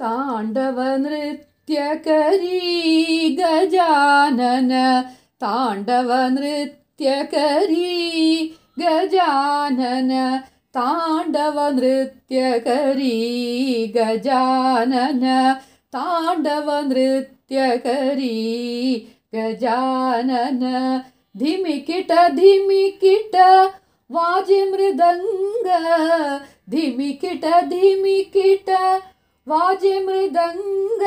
ताण्डवनृत्यी गजानन ताण्डवनृत्यी गजानन ताण्डव नृत्य करी गजानन ताण्डव नृत्य करी गजानन धिमिकीटधिमिकीट वाजमृदङ्गीमिकीटधिमिकीट वाजिमृदङ्ग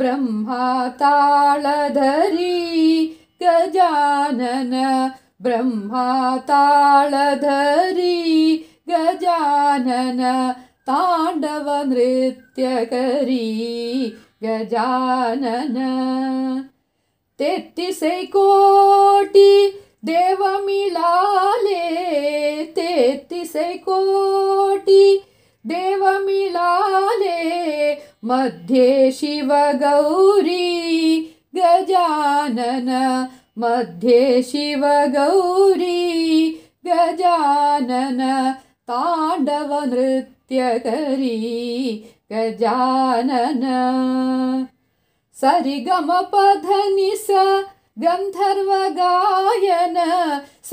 ब्रह्मा ताळधरी गजानन ब्रह्मा गजानन ताण्डवनृत्य करी गजानन तेत्तिसे कोटि देवमिला मध्ये शिवगौरी गजानन मध्ये शिवगौरी गजानन ताण्डवनृत्यगरी गजानन सरि स गन्धर्वगायन स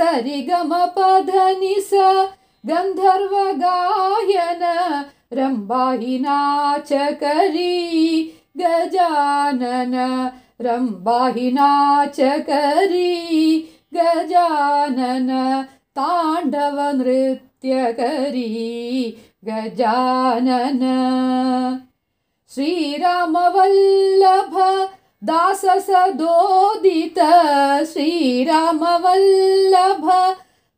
गन्धर्वगायन रम्बाहिनाचकरी गजानन रम्बाहिनाचकरी गजानन ताण्डवनृत्यकरी गजानन श्रीरामवल्लभ दाससदोदित श्रीरामवल्लभ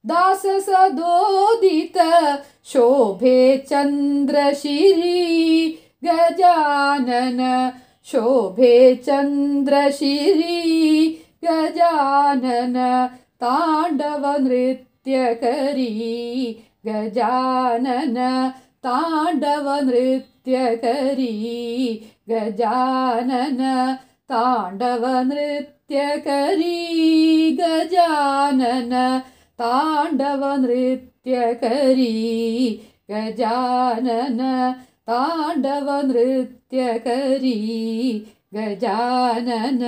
दासदोदित शोभे चन्द्रशिरी गजानन शोभे चन्द्रशिरी गजानन ताण्डवनृत्यकरी गजानन ताण्डवनृत्यकरी गजानन ताण्डवनृत्यकरी गजानन ताण्डवनृत्यकरी गजानन ताण्डवनृत्यकरी गजानन